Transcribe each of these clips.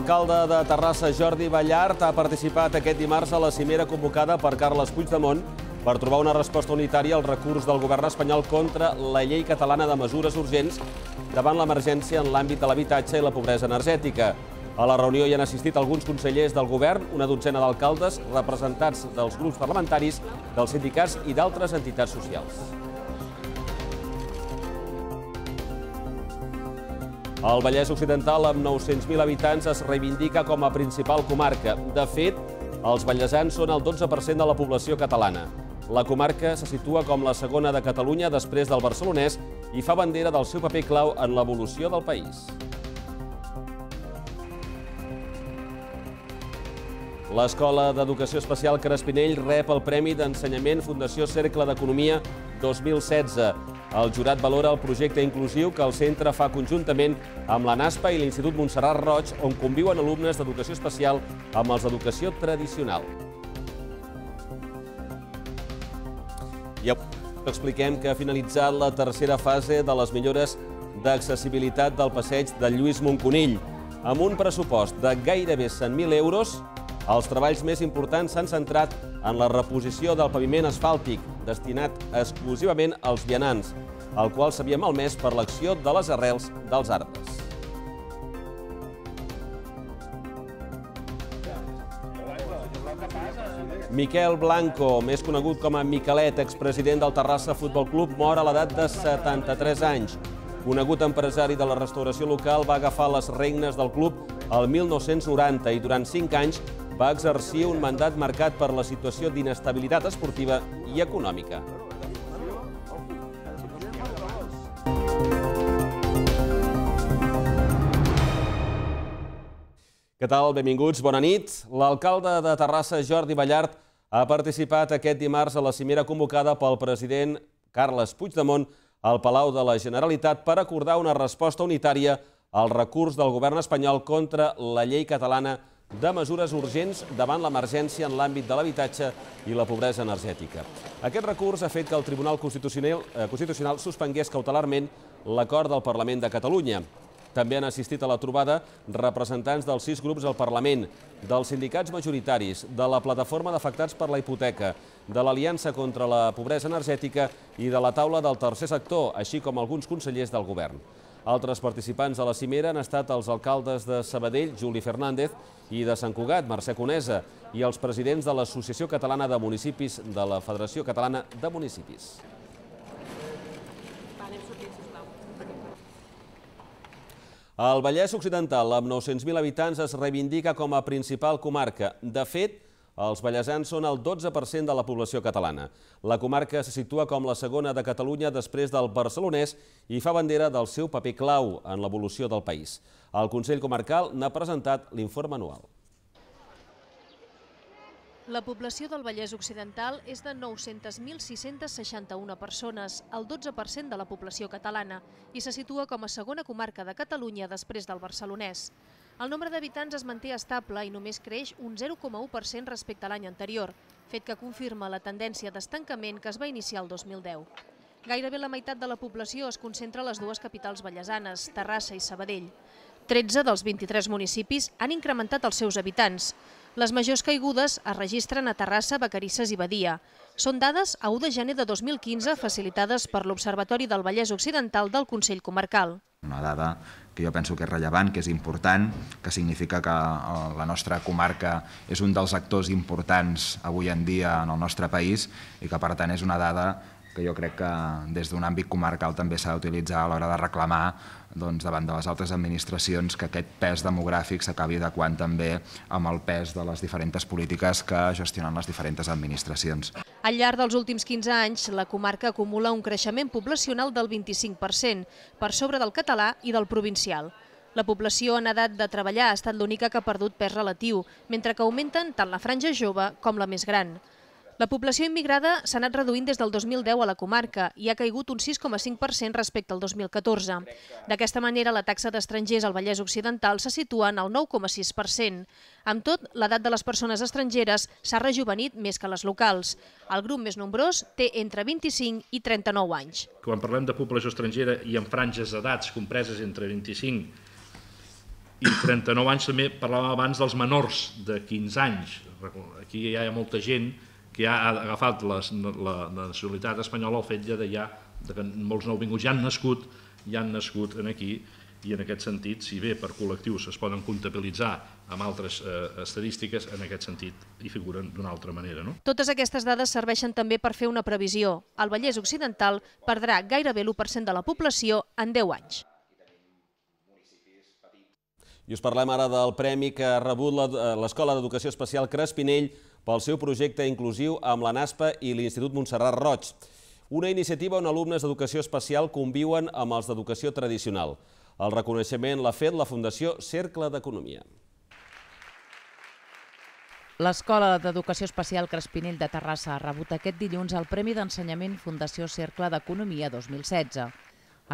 L'alcalde de Terrassa, Jordi Ballart, ha participat aquest dimarts a la cimera convocada per Carles Puigdemont per trobar una resposta unitària al recurs del govern espanyol contra la llei catalana de mesures urgents davant l'emergència en l'àmbit de l'habitatge i la pobresa energètica. A la reunió hi han assistit alguns consellers del govern, una dotzena d'alcaldes, representats dels grups parlamentaris, dels sindicats i d'altres entitats socials. El Vallès Occidental, amb 900.000 habitants, es reivindica com a principal comarca. De fet, els vallesans són el 12% de la població catalana. La comarca se situa com la segona de Catalunya després del barcelonès i fa bandera del seu paper clau en l'evolució del país. L'Escola d'Educació Especial Crespinell rep el Premi d'Ensenyament Fundació Cercle d'Economia 2016. El jurat valora el projecte inclusiu que el centre fa conjuntament amb la NASPA i l'Institut Montserrat Roig, on conviuen alumnes d'educació especial amb els d'educació tradicional. I expliquem que ha finalitzat la tercera fase de les millores d'accessibilitat del passeig de Lluís Monconill, amb un pressupost de gairebé 100.000 euros els treballs més importants s'han centrat en la reposició del paviment asfàltic, destinat exclusivament als vianants, el qual s'havia malmès per l'acció de les arrels dels arbres. Miquel Blanco, més conegut com a Miquelet, expresident del Terrassa Futbol Club, mor a l'edat de 73 anys. Conegut empresari de la restauració local, va agafar les regnes del club el 1990 i durant 5 anys va exercir un mandat marcat per la situació d'inestabilitat esportiva i econòmica. Què tal? Benvinguts, bona nit. L'alcalde de Terrassa, Jordi Ballart, ha participat aquest dimarts a la cimera convocada pel president Carles Puigdemont al Palau de la Generalitat per acordar una resposta unitària al recurs del govern espanyol contra la llei catalana de mesures urgents davant l'emergència en l'àmbit de l'habitatge i la pobresa energètica. Aquest recurs ha fet que el Tribunal Constitucional, eh, suspengués cautelarment l'acord del Parlament de Catalunya. També han assistit a la trobada representants dels sis grups del Parlament, dels sindicats majoritaris, de la plataforma d'afectats per la hipoteca, de l'Aliança contra la Pobresa Energètica i de la taula del tercer sector, així com alguns consellers del govern. Altres participants a la cimera han estat els alcaldes de Sabadell, Juli Fernández, i de Sant Cugat, Mercè Conesa, i els presidents de l'Associació Catalana de Municipis de la Federació Catalana de Municipis. El Vallès Occidental, amb 900.000 habitants, es reivindica com a principal comarca. De fet, els ballesans són el 12% de la població catalana. La comarca se situa com la segona de Catalunya després del barcelonès i fa bandera del seu paper clau en l'evolució del país. El Consell Comarcal n'ha presentat l'informe anual. La població del Vallès Occidental és de 900.661 persones, el 12% de la població catalana, i se situa com a segona comarca de Catalunya després del barcelonès. El nombre d'habitants es manté estable i només creix un 0,1% respecte a l'any anterior, fet que confirma la tendència d'estancament que es va iniciar el 2010. Gairebé la meitat de la població es concentra a les dues capitals ballesanes, Terrassa i Sabadell. 13 dels 23 municipis han incrementat els seus habitants. Les majors caigudes es registren a Terrassa, Becarisses i Badia. Són dades a 1 de gener de 2015 facilitades per l'Observatori del Vallès Occidental del Consell Comarcal. Una dada que jo penso que és rellevant, que és important, que significa que eh, la nostra comarca és un dels actors importants avui en dia en el nostre país i que per tant és una dada que jo crec que des d'un àmbit comarcal també s'ha d'utilitzar a l'hora de reclamar doncs, davant de les altres administracions que aquest pes demogràfic s'acabi adequant també amb el pes de les diferents polítiques que gestionen les diferents administracions. Al llarg dels últims 15 anys, la comarca acumula un creixement poblacional del 25%, per sobre del català i del provincial. La població en edat de treballar ha estat l'única que ha perdut pes relatiu, mentre que augmenten tant la franja jove com la més gran. La població immigrada s'ha anat reduint des del 2010 a la comarca i ha caigut un 6,5% respecte al 2014. D'aquesta manera, la taxa d'estrangers al Vallès Occidental se situa en el 9,6%. Amb tot, l'edat de les persones estrangeres s'ha rejuvenit més que les locals. El grup més nombrós té entre 25 i 39 anys. Quan parlem de població estrangera i en franges d'edats compreses entre 25 i 39 anys també parlàvem abans dels menors de 15 anys. Aquí ja hi ha molta gent que ja ha agafat les, la, la nacionalitat espanyola el fet ja de, ja, de que molts nouvinguts ja han nascut ja han nascut en aquí i en aquest sentit, si bé per col·lectius es poden comptabilitzar amb altres eh, estadístiques, en aquest sentit hi figuren d'una altra manera. No? Totes aquestes dades serveixen també per fer una previsió. El Vallès Occidental perdrà gairebé l'1% de la població en 10 anys. I us parlem ara del premi que ha rebut eh, l'Escola d'Educació Especial Crespinell pel seu projecte inclusiu amb la NASPA i l'Institut Montserrat Roig. Una iniciativa on alumnes d'educació especial conviuen amb els d'educació tradicional. El reconeixement l'ha fet la Fundació Cercle d'Economia. L'Escola d'Educació Especial Crespinell de Terrassa ha rebut aquest dilluns el Premi d'Ensenyament Fundació Cercle d'Economia 2016.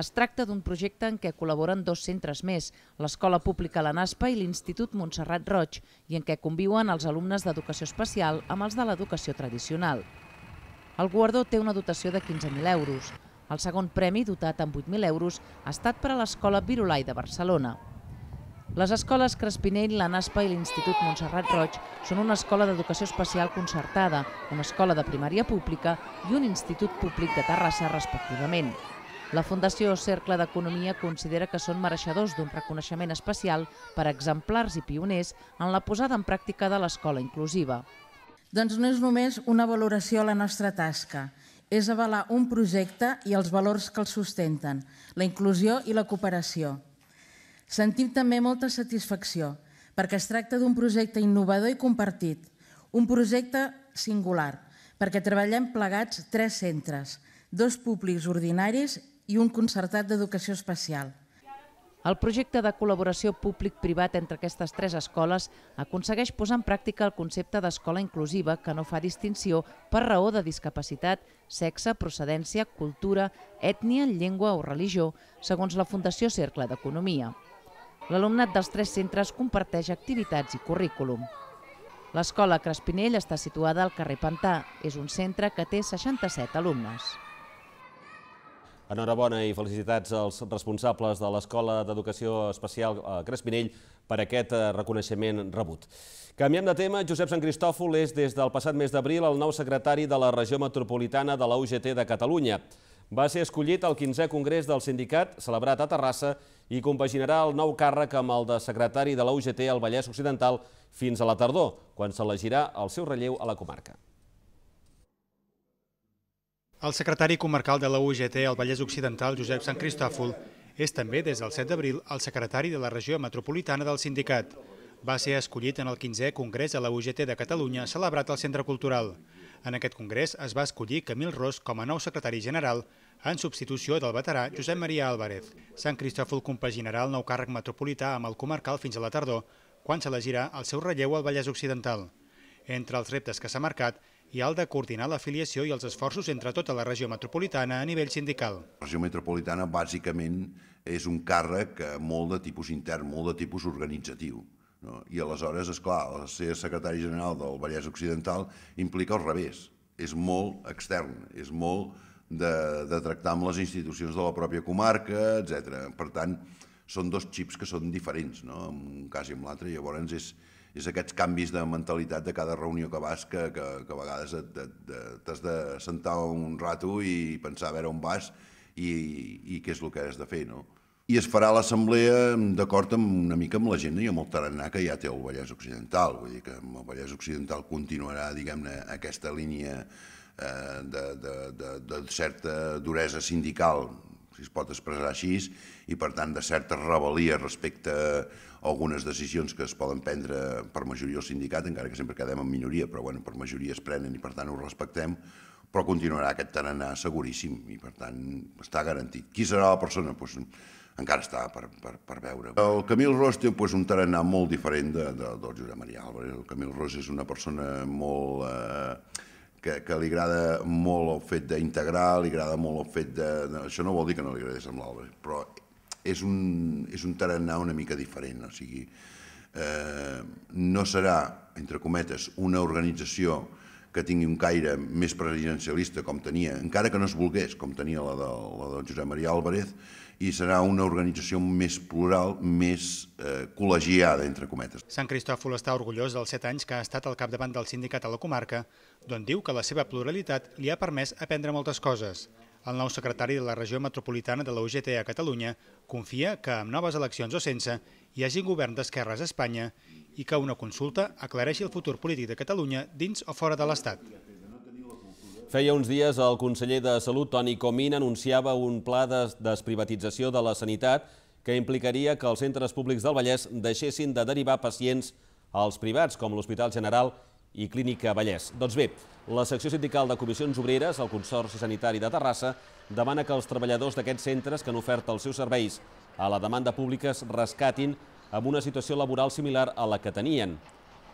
Es tracta d'un projecte en què col·laboren dos centres més, l'Escola Pública La Naspa i l'Institut Montserrat Roig, i en què conviuen els alumnes d'educació especial amb els de l'educació tradicional. El guardó té una dotació de 15.000 euros. El segon premi, dotat amb 8.000 euros, ha estat per a l'Escola Virolai de Barcelona. Les escoles Crespinell, la NASPA i l'Institut Montserrat Roig són una escola d'educació especial concertada, una escola de primària pública i un institut públic de Terrassa, respectivament. La Fundació Cercle d'Economia considera que són mereixedors d'un reconeixement especial per exemplars i pioners en la posada en pràctica de l'escola inclusiva. Doncs no és només una valoració a la nostra tasca, és avalar un projecte i els valors que el sustenten, la inclusió i la cooperació. Sentim també molta satisfacció, perquè es tracta d'un projecte innovador i compartit, un projecte singular, perquè treballem plegats tres centres, dos públics ordinaris i un concertat d'educació especial. El projecte de col·laboració públic-privat entre aquestes tres escoles aconsegueix posar en pràctica el concepte d'escola inclusiva que no fa distinció per raó de discapacitat, sexe, procedència, cultura, ètnia, llengua o religió, segons la Fundació Cercle d'Economia. L'alumnat dels tres centres comparteix activitats i currículum. L'escola Crespinell està situada al carrer Pantà. És un centre que té 67 alumnes. Enhorabona i felicitats als responsables de l'Escola d'Educació Especial eh, Crespinell per aquest eh, reconeixement rebut. Canviem de tema. Josep Sant Cristòfol és des del passat mes d'abril el nou secretari de la regió metropolitana de la UGT de Catalunya. Va ser escollit al 15è Congrés del Sindicat, celebrat a Terrassa, i compaginarà el nou càrrec amb el de secretari de la UGT al Vallès Occidental fins a la tardor, quan s'elegirà el seu relleu a la comarca. El secretari comarcal de la UGT al Vallès Occidental, Josep Sant Cristòfol, és també des del 7 d'abril el secretari de la regió metropolitana del sindicat. Va ser escollit en el 15è Congrés a la UGT de Catalunya celebrat al Centre Cultural. En aquest congrés es va escollir Camil Ros com a nou secretari general en substitució del veterà Josep Maria Álvarez. Sant Cristòfol compaginarà el nou càrrec metropolità amb el comarcal fins a la tardor, quan s'elegirà el seu relleu al Vallès Occidental. Entre els reptes que s'ha marcat i el de coordinar l'afiliació i els esforços entre tota la regió metropolitana a nivell sindical. La regió metropolitana bàsicament és un càrrec eh, molt de tipus intern, molt de tipus organitzatiu. No? I aleshores, és clar, ser secretari general del Vallès Occidental implica al revés, és molt extern, és molt de, de tractar amb les institucions de la pròpia comarca, etc. Per tant, són dos xips que són diferents, no? en un cas i en l'altre, llavors és, és aquests canvis de mentalitat de cada reunió que vas que, que, que a vegades t'has de sentar un rato i pensar a veure on vas i, i què és el que has de fer, no? I es farà l'assemblea d'acord amb una mica amb la gent i amb el tarannà que ja té el Vallès Occidental, vull dir que el Vallès Occidental continuarà, diguem-ne, aquesta línia eh, de, de, de, de certa duresa sindical, si es pot expressar així, i per tant de certa rebel·lia respecte algunes decisions que es poden prendre per majoria del sindicat, encara que sempre quedem en minoria, però bueno, per majoria es prenen i per tant ho respectem, però continuarà aquest tarannà seguríssim i per tant està garantit. Qui serà la persona? Pues, doncs encara està per, per, per veure. El Camil Ros té pues, doncs, un tarannà molt diferent de, de, del Josep Maria Álvarez. El Camil Ros és una persona molt... Eh, que, que li agrada molt el fet d'integrar, li agrada molt el fet de... Això no vol dir que no li agradés amb l'Àlvarez, però és un, és un tarannà una mica diferent, o sigui, eh, no serà, entre cometes, una organització que tingui un caire més presidencialista com tenia, encara que no es volgués, com tenia la del, la del Josep Maria Álvarez, i serà una organització més plural, més eh, col·legiada, entre cometes. Sant Cristòfol està orgullós dels set anys que ha estat al capdavant del sindicat a la comarca, d'on diu que la seva pluralitat li ha permès aprendre moltes coses. El nou secretari de la regió metropolitana de la UGT a Catalunya confia que amb noves eleccions o sense hi hagi govern d'esquerres a Espanya i que una consulta aclareixi el futur polític de Catalunya dins o fora de l'Estat. Feia uns dies el conseller de Salut, Toni Comín, anunciava un pla de desprivatització de la sanitat que implicaria que els centres públics del Vallès deixessin de derivar pacients als privats, com l'Hospital General i Clínica Vallès. Doncs bé, la secció sindical de comissions obreres, el Consorci Sanitari de Terrassa, demana que els treballadors d'aquests centres que han ofert els seus serveis a la demanda pública es rescatin amb una situació laboral similar a la que tenien.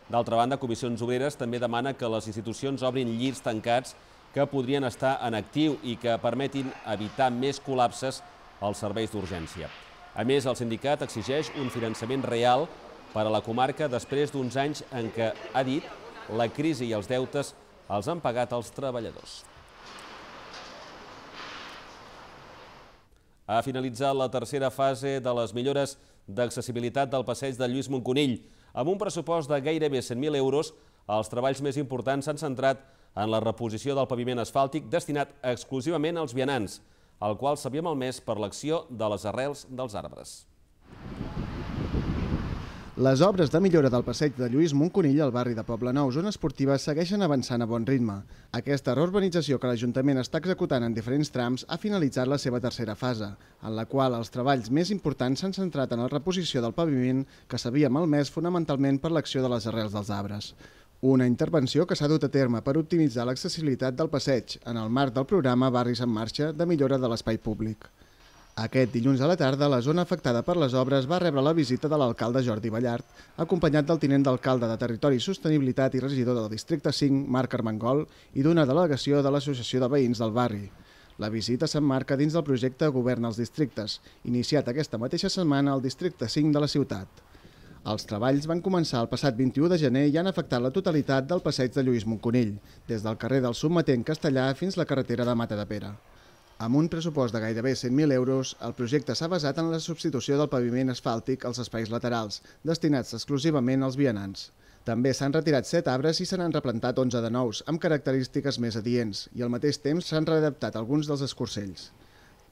D'altra banda, Comissions Obreres també demana que les institucions obrin llits tancats que podrien estar en actiu i que permetin evitar més col·lapses als serveis d'urgència. A més, el sindicat exigeix un finançament real per a la comarca després d'uns anys en què, ha dit, la crisi i els deutes els han pagat els treballadors. Ha finalitzat la tercera fase de les millores d'accessibilitat del passeig de Lluís Montconill. Amb un pressupost de gairebé 100.000 euros, els treballs més importants s'han centrat en la reposició del paviment asfàltic destinat exclusivament als vianants, el qual s'havia malmès per l'acció de les arrels dels arbres. Les obres de millora del passeig de Lluís Monconill al barri de Poblenou, zona esportiva, segueixen avançant a bon ritme. Aquesta reurbanització que l'Ajuntament està executant en diferents trams ha finalitzat la seva tercera fase, en la qual els treballs més importants s'han centrat en la reposició del paviment que s'havia malmès fonamentalment per l'acció de les arrels dels arbres. Una intervenció que s'ha dut a terme per optimitzar l'accessibilitat del passeig en el marc del programa Barris en Marxa de millora de l'espai públic. Aquest dilluns a la tarda, la zona afectada per les obres va rebre la visita de l'alcalde Jordi Ballart, acompanyat del tinent d'alcalde de Territori i Sostenibilitat i regidor del Districte 5, Marc Armengol, i d'una delegació de l'Associació de Veïns del Barri. La visita s'emmarca dins del projecte Govern als Districtes, iniciat aquesta mateixa setmana al Districte 5 de la ciutat. Els treballs van començar el passat 21 de gener i han afectat la totalitat del passeig de Lluís Monconill, des del carrer del Submatent Castellà fins la carretera de Mata de Pere. Amb un pressupost de gairebé 100.000 euros, el projecte s'ha basat en la substitució del paviment asfàltic als espais laterals, destinats exclusivament als vianants. També s'han retirat 7 arbres i se n'han replantat 11 de nous, amb característiques més adients, i al mateix temps s'han readaptat alguns dels escorcells.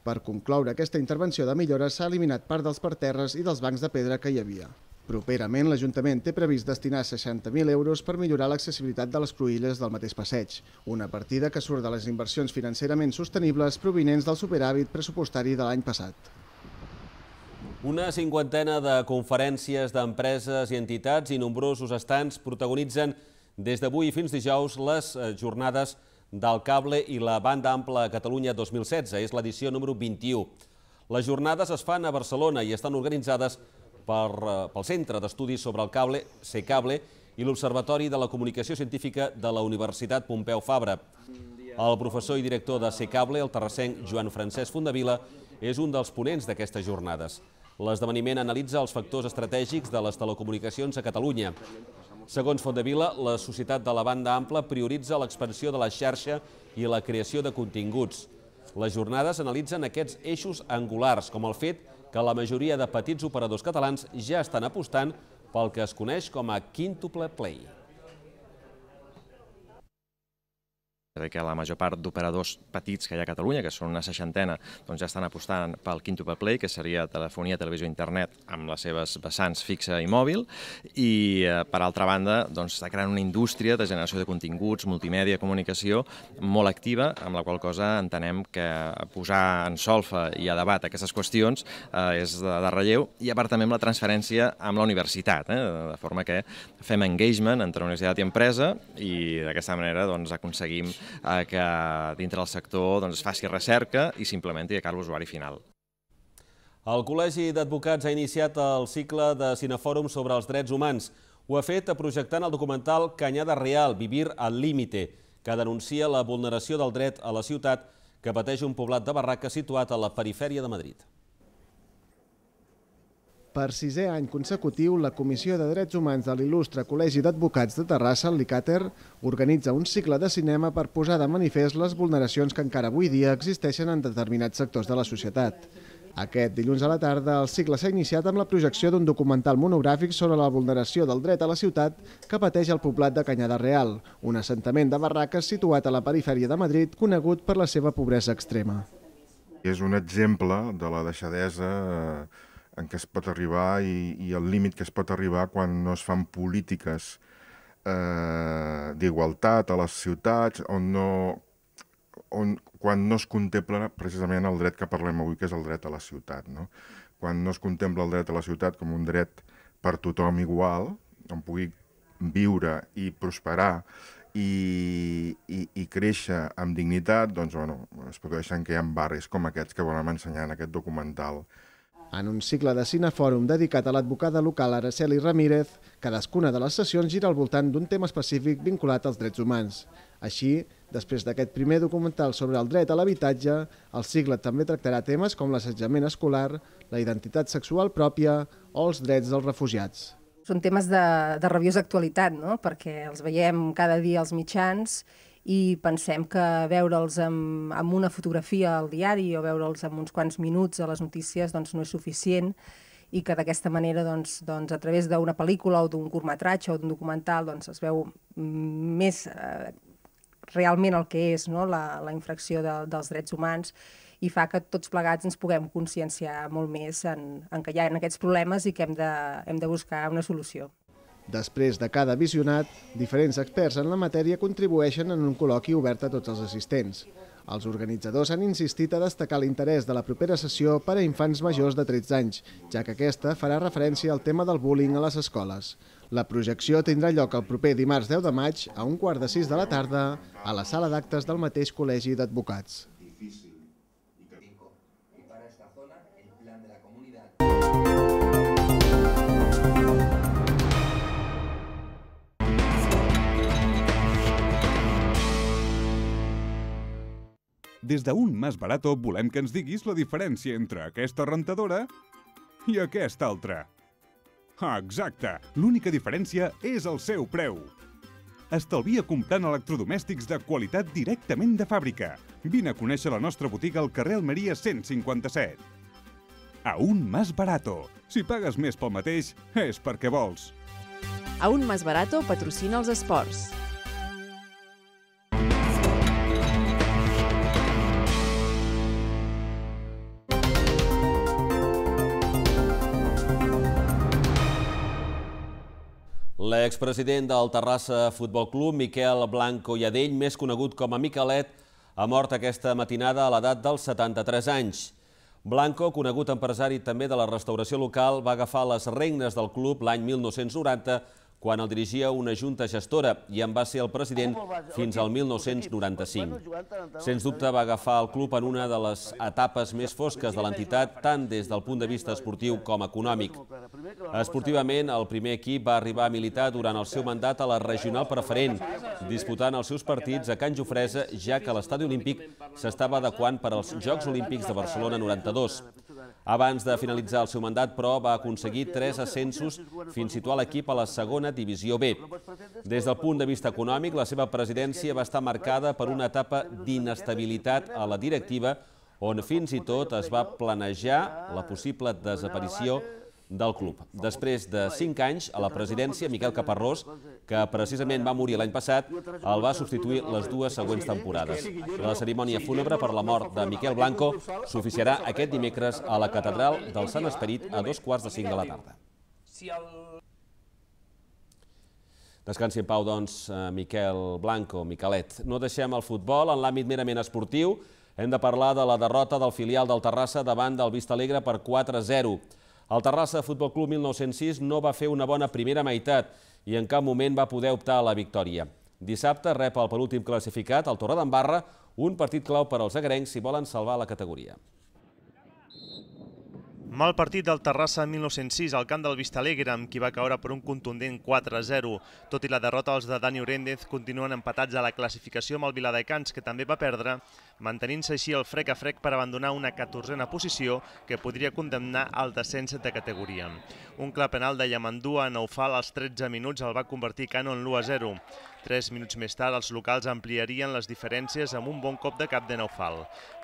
Per concloure aquesta intervenció de millora s'ha eliminat part dels parterres i dels bancs de pedra que hi havia. Properament, l'Ajuntament té previst destinar 60.000 euros per millorar l'accessibilitat de les cruïlles del mateix passeig, una partida que surt de les inversions financerament sostenibles provinents del superàvit pressupostari de l'any passat. Una cinquantena de conferències d'empreses i entitats i nombrosos estants protagonitzen des d'avui fins dijous les eh, jornades del cable i la banda ampla Catalunya 2016. És l'edició número 21. Les jornades es fan a Barcelona i estan organitzades per per, eh, pel Centre d'Estudis sobre el Cable, C-Cable, i l'Observatori de la Comunicació Científica de la Universitat Pompeu Fabra. El professor i director de C-Cable, el terrassenc Joan Francesc Fondavila, és un dels ponents d'aquestes jornades. L'esdeveniment analitza els factors estratègics de les telecomunicacions a Catalunya. Segons Fondavila, la Societat de la Banda Ampla prioritza l'expansió de la xarxa i la creació de continguts. Les jornades analitzen aquests eixos angulars, com el fet que la majoria de petits operadors catalans ja estan apostant pel que es coneix com a quíntuple play. és a dir, que la major part d'operadors petits que hi ha a Catalunya, que són una seixantena, doncs ja estan apostant pel quintuple play, que seria telefonia, televisió, internet, amb les seves vessants fixa i mòbil, i eh, per altra banda, doncs està creant una indústria de generació de continguts, multimèdia, comunicació, molt activa, amb la qual cosa entenem que posar en solfa i a debat aquestes qüestions eh, és de, de relleu, i a part també amb la transferència amb la universitat, eh, de forma que fem engagement entre universitat i empresa i d'aquesta manera doncs, aconseguim eh, que dintre del sector doncs, es faci recerca i s'implementi a cara a l'usuari final. El Col·legi d'Advocats ha iniciat el cicle de Cinefòrum sobre els drets humans. Ho ha fet projectant el documental Canyada Real, Vivir al Límite, que denuncia la vulneració del dret a la ciutat que pateix un poblat de barraca situat a la perifèria de Madrid. Per sisè any consecutiu, la Comissió de Drets Humans de l'Il·lustre Col·legi d'Advocats de Terrassa, el Licàter, organitza un cicle de cinema per posar de manifest les vulneracions que encara avui dia existeixen en determinats sectors de la societat. Aquest dilluns a la tarda, el cicle s'ha iniciat amb la projecció d'un documental monogràfic sobre la vulneració del dret a la ciutat que pateix el poblat de Canyada Real, un assentament de barraques situat a la perifèria de Madrid conegut per la seva pobresa extrema. És un exemple de la deixadesa eh en què es pot arribar i, i el límit que es pot arribar quan no es fan polítiques eh, d'igualtat a les ciutats, on no, on, quan no es contempla precisament el dret que parlem avui, que és el dret a la ciutat. No? Quan no es contempla el dret a la ciutat com un dret per tothom igual, on pugui viure i prosperar i, i, i créixer amb dignitat, doncs, bueno, es produeixen que hi ha barris com aquests que volem ensenyar en aquest documental en un cicle de cinefòrum dedicat a l'advocada local Araceli Ramírez, cadascuna de les sessions gira al voltant d'un tema específic vinculat als drets humans. Així, després d'aquest primer documental sobre el dret a l'habitatge, el cicle també tractarà temes com l'assetjament escolar, la identitat sexual pròpia o els drets dels refugiats. Són temes de, de rabiosa actualitat, no? perquè els veiem cada dia als mitjans i pensem que veure'ls amb, amb una fotografia al diari o veure'ls amb uns quants minuts a les notícies doncs, no és suficient i que d'aquesta manera, doncs, doncs, a través d'una pel·lícula o d'un curtmetratge o d'un documental, doncs, es veu més eh, realment el que és no? la, la infracció de, dels drets humans i fa que tots plegats ens puguem conscienciar molt més en, en que hi ha aquests problemes i que hem de, hem de buscar una solució. Després de cada visionat, diferents experts en la matèria contribueixen en un col·loqui obert a tots els assistents. Els organitzadors han insistit a destacar l'interès de la propera sessió per a infants majors de 13 anys, ja que aquesta farà referència al tema del bullying a les escoles. La projecció tindrà lloc el proper dimarts 10 de maig a un quart de 6 de la tarda a la sala d'actes del mateix Col·legi d'Advocats. Des d'un Mas Barato volem que ens diguis la diferència entre aquesta rentadora i aquesta altra. Exacte! L'única diferència és el seu preu. Estalvia comprant electrodomèstics de qualitat directament de fàbrica. Vine a conèixer la nostra botiga al carrer Almeria 157. A un Mas Barato. Si pagues més pel mateix, és perquè vols. A un Mas Barato patrocina els esports. L'expresident del Terrassa Futbol Club, Miquel Blanco Iadell, més conegut com a Miquelet, ha mort aquesta matinada a l'edat dels 73 anys. Blanco, conegut empresari també de la restauració local, va agafar les regnes del club l'any 1990 quan el dirigia una junta gestora i en va ser el president fins al 1995. Sens dubte va agafar el club en una de les etapes més fosques de l'entitat, tant des del punt de vista esportiu com econòmic. Esportivament, el primer equip va arribar a militar durant el seu mandat a la regional preferent, disputant els seus partits a Can Jofresa, ja que l'estadi olímpic s'estava adequant per als Jocs Olímpics de Barcelona 92 abans de finalitzar el seu mandat, però va aconseguir tres ascensos fins situar l'equip a la segona divisió B. Des del punt de vista econòmic, la seva presidència va estar marcada per una etapa d'inestabilitat a la directiva, on fins i tot es va planejar la possible desaparició de del club. Després de 5 anys a la presidència, Miquel Caparrós, que precisament va morir l'any passat, el va substituir les dues següents temporades. La cerimònia fúnebre per la mort de Miquel Blanco s'oficiarà aquest dimecres a la catedral del Sant Esperit a dos quarts de cinc de la tarda. Descansi en pau, doncs, eh, Miquel Blanco, Miquelet. No deixem el futbol en l'àmbit merament esportiu. Hem de parlar de la derrota del filial del Terrassa davant del Vista Alegre per 4-0. El Terrassa Futbol Club 1906 no va fer una bona primera meitat i en cap moment va poder optar a la victòria. Dissabte rep el penúltim classificat, el Torredembarra, un partit clau per als agrencs si volen salvar la categoria. Mal partit del Terrassa 1906 al camp del Vistalegre, amb qui va caure per un contundent 4-0. Tot i la derrota, els de Dani Oréndez continuen empatats a la classificació amb el Viladecans, que també va perdre, mantenint-se així el frec a frec per abandonar una 14a posició que podria condemnar al descens de categoria. Un clar penal de Llamandua a Naufal als 13 minuts el va convertir Canon l'1-0. Tres minuts més tard, els locals ampliarien les diferències amb un bon cop de cap de Naufal.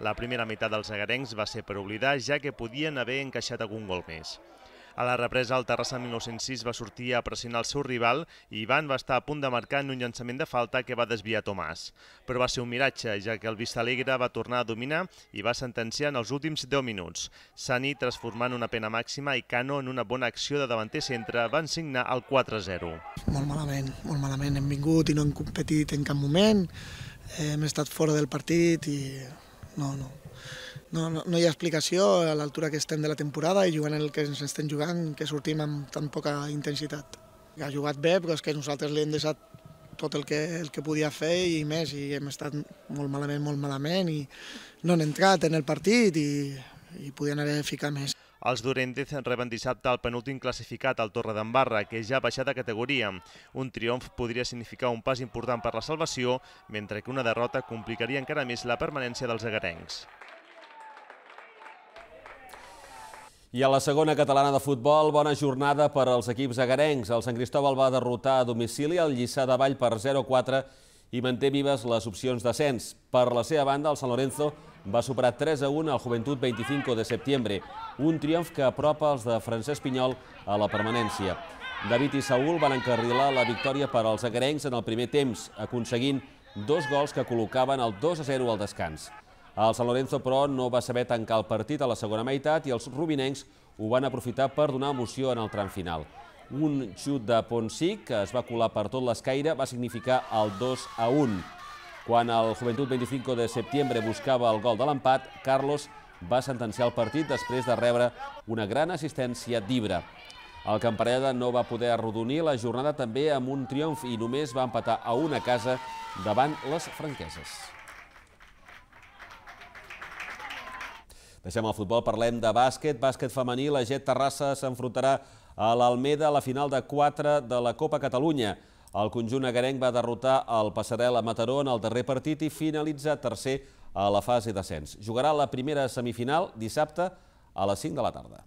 La primera meitat dels agarencs va ser per oblidar, ja que podien haver encaixat algun gol més. A la represa, el Terrassa 1906 va sortir a pressionar el seu rival i Ivan va estar a punt de marcar en un llançament de falta que va desviar Tomàs. Però va ser un miratge, ja que el Alegre va tornar a dominar i va sentenciar en els últims 10 minuts. Sani transformant una pena màxima i Cano en una bona acció de davanter centre van signar el 4-0. Molt malament, molt malament. Hem vingut i no hem competit en cap moment, hem estat fora del partit i no, no, no, no, no hi ha explicació a l'altura que estem de la temporada i jugant el que ens estem jugant, que sortim amb tan poca intensitat. Ha jugat bé, però és que nosaltres li hem deixat tot el que, el que podia fer i més, i hem estat molt malament, molt malament, i no han entrat en el partit i, i podien haver ficat més. Els Durendez reben dissabte el penúltim classificat al Torre d'en que ja ha baixat de categoria. Un triomf podria significar un pas important per la salvació, mentre que una derrota complicaria encara més la permanència dels agarencs. I a la segona catalana de futbol, bona jornada per als equips agarencs. El Sant Cristòbal va derrotar a domicili el Lliçà de Vall per 0-4 i manté vives les opcions d'ascens. Per la seva banda, el Sant Lorenzo va superar 3-1 al Joventut 25 de setembre, un triomf que apropa els de Francesc Pinyol a la permanència. David i Saúl van encarrilar la victòria per als agarencs en el primer temps, aconseguint dos gols que col·locaven el 2-0 al descans. El San Lorenzo, però, no va saber tancar el partit a la segona meitat i els rubinencs ho van aprofitar per donar emoció en el tram final. Un xut de Ponsic, que es va colar per tot l'escaire, va significar el 2 a 1. Quan el Juventut 25 de setembre buscava el gol de l'empat, Carlos va sentenciar el partit després de rebre una gran assistència d'Ibra. El Camparella no va poder arrodonir la jornada també amb un triomf i només va empatar a una casa davant les franqueses. Deixem el futbol, parlem de bàsquet. Bàsquet femení, la Jet Terrassa s'enfrontarà a l'Almeda a la final de 4 de la Copa Catalunya. El conjunt agarenc va derrotar el Passarel a Mataró en el darrer partit i finalitza tercer a la fase d'ascens. Jugarà la primera semifinal dissabte a les 5 de la tarda.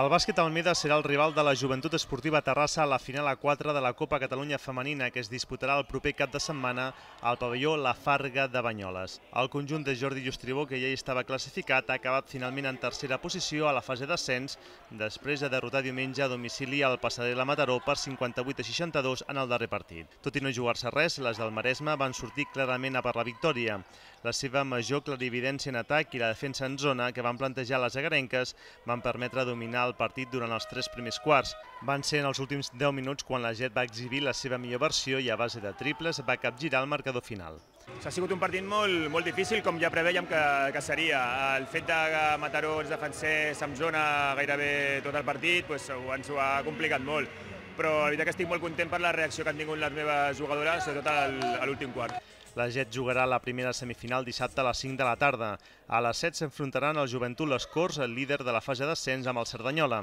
El bàsquet Almeda serà el rival de la Joventut Esportiva Terrassa a la final a 4 de la Copa Catalunya Femenina que es disputarà el proper cap de setmana al pavelló La Farga de Banyoles. El conjunt de Jordi Justribó, que ja hi estava classificat, ha acabat finalment en tercera posició a la fase d'ascens després de derrotar diumenge a domicili al la Mataró per 58 a 62 en el darrer partit. Tot i no jugar-se res, les del Maresme van sortir clarament a per la victòria. La seva major clarividència en atac i la defensa en zona que van plantejar les agarenques van permetre dominar dominar el partit durant els tres primers quarts. Van ser en els últims 10 minuts quan la Jet va exhibir la seva millor versió i a base de triples va capgirar el marcador final. Ha sigut un partit molt, molt difícil, com ja preveiem que, que seria. El fet de que Mataró ens defensés amb zona gairebé tot el partit doncs, ens ho ha complicat molt. Però la veritat que estic molt content per la reacció que han tingut les meves jugadores, sobretot a l'últim quart. La Jet jugarà la primera semifinal dissabte a les 5 de la tarda. A les 7 s'enfrontaran el Joventut Les Corts, el líder de la fase d'ascens amb el Cerdanyola.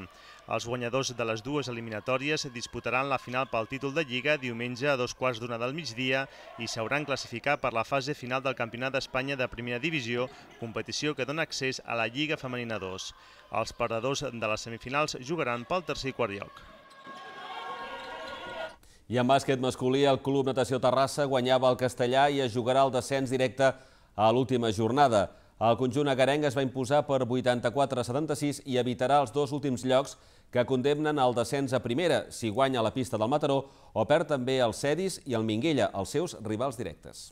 Els guanyadors de les dues eliminatòries disputaran la final pel títol de Lliga diumenge a dos quarts d'una del migdia i s'hauran classificar per la fase final del Campionat d'Espanya de Primera Divisió, competició que dona accés a la Lliga Femenina 2. Els perdedors de les semifinals jugaran pel tercer i quart lloc. I en bàsquet masculí, el Club Natació Terrassa guanyava el Castellà i es jugarà el descens directe a l'última jornada. El conjunt agarenc es va imposar per 84 a 76 i evitarà els dos últims llocs que condemnen el descens a primera, si guanya la pista del Mataró, o perd també el Cedis i el Minguella, els seus rivals directes.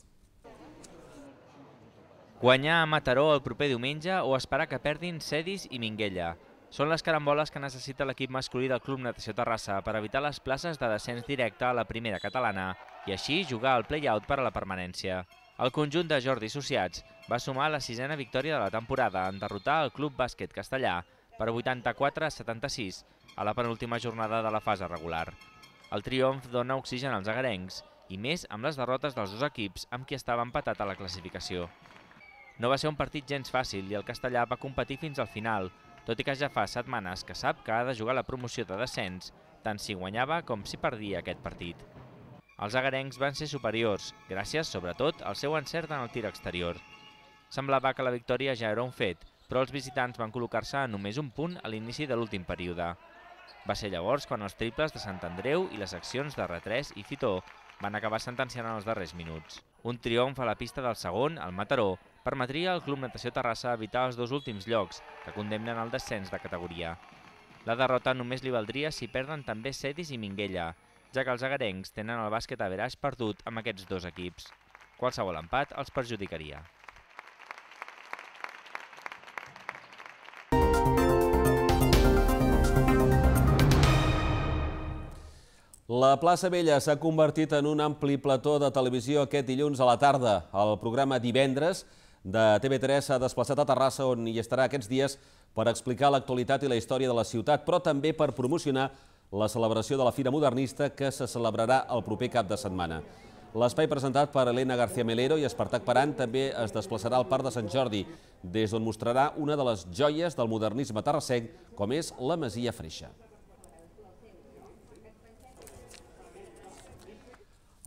Guanyar a Mataró el proper diumenge o esperar que perdin Cedis i Minguella. Són les caramboles que necessita l'equip masculí del Club Natació Terrassa per evitar les places de descens directe a la primera catalana i així jugar al play-out per a la permanència. El conjunt de Jordi Sociats va sumar la sisena victòria de la temporada en derrotar el Club Bàsquet Castellà per 84 76 a la penúltima jornada de la fase regular. El triomf dona oxigen als agarencs i més amb les derrotes dels dos equips amb qui estava empatat a la classificació. No va ser un partit gens fàcil i el castellà va competir fins al final, tot i que ja fa setmanes que sap que ha de jugar la promoció de descens, tant si guanyava com si perdia aquest partit. Els agarencs van ser superiors, gràcies, sobretot, al seu encert en el tir exterior. Semblava que la victòria ja era un fet, però els visitants van col·locar-se a només un punt a l'inici de l'últim període. Va ser llavors quan els triples de Sant Andreu i les accions de Retrés i Fitó van acabar sentenciant en els darrers minuts. Un triomf a la pista del segon, el Mataró, permetria al Club Natació Terrassa evitar els dos últims llocs, que condemnen el descens de categoria. La derrota només li valdria si perden també Cedis i Minguella, ja que els agarencs tenen el bàsquet a veràs perdut amb aquests dos equips. Qualsevol empat els perjudicaria. La plaça Vella s'ha convertit en un ampli plató de televisió aquest dilluns a la tarda. El programa Divendres de TV3 s'ha desplaçat a Terrassa, on hi estarà aquests dies per explicar l'actualitat i la història de la ciutat, però també per promocionar la celebració de la Fira Modernista que se celebrarà el proper cap de setmana. L'espai presentat per Elena García Melero i Espartac Paran també es desplaçarà al Parc de Sant Jordi, des d'on mostrarà una de les joies del modernisme terrassenc, com és la Masia Freixa.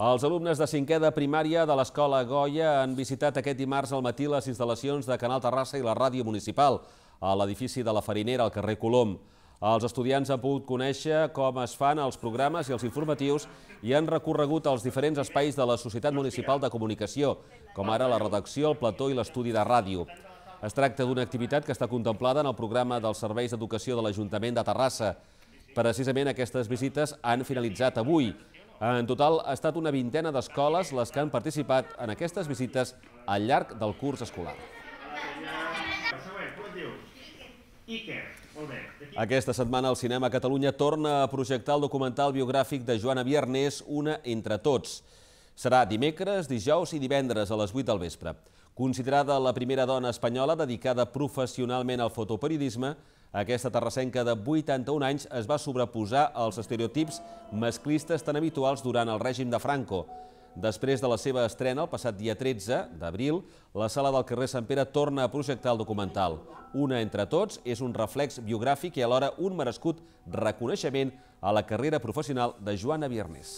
Els alumnes de cinquè de primària de l'Escola Goya han visitat aquest dimarts al matí les instal·lacions de Canal Terrassa i la ràdio municipal a l'edifici de la Farinera, al carrer Colom. Els estudiants han pogut conèixer com es fan els programes i els informatius i han recorregut els diferents espais de la Societat Municipal de Comunicació, com ara la redacció, el plató i l'estudi de ràdio. Es tracta d'una activitat que està contemplada en el programa dels Serveis d'Educació de l'Ajuntament de Terrassa. Precisament aquestes visites han finalitzat avui en total, ha estat una vintena d'escoles les que han participat en aquestes visites al llarg del curs escolar. Aquesta setmana el Cinema Catalunya torna a projectar el documental biogràfic de Joana Viernes, Una entre tots. Serà dimecres, dijous i divendres a les 8 del vespre. Considerada la primera dona espanyola dedicada professionalment al fotoperiodisme, aquesta terrassenca de 81 anys es va sobreposar als estereotips masclistes tan habituals durant el règim de Franco. Després de la seva estrena, el passat dia 13 d'abril, la sala del carrer Sant Pere torna a projectar el documental. Una entre tots és un reflex biogràfic i alhora un merescut reconeixement a la carrera professional de Joana Viernes.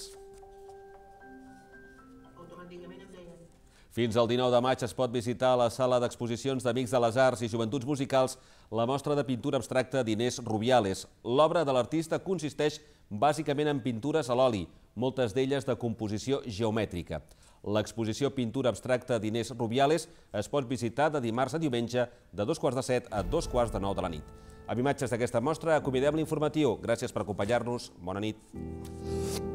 Fins al 19 de maig es pot visitar a la sala d'exposicions d'Amics de les Arts i Joventuts Musicals la mostra de pintura abstracta d'Inés Rubiales. L'obra de l'artista consisteix bàsicament en pintures a l'oli, moltes d'elles de composició geomètrica. L'exposició Pintura abstracta d'Inés Rubiales es pot visitar de dimarts a diumenge de dos quarts de set a dos quarts de nou de la nit. Amb imatges d'aquesta mostra, acomidem l'informatiu. Gràcies per acompanyar-nos. Bona nit.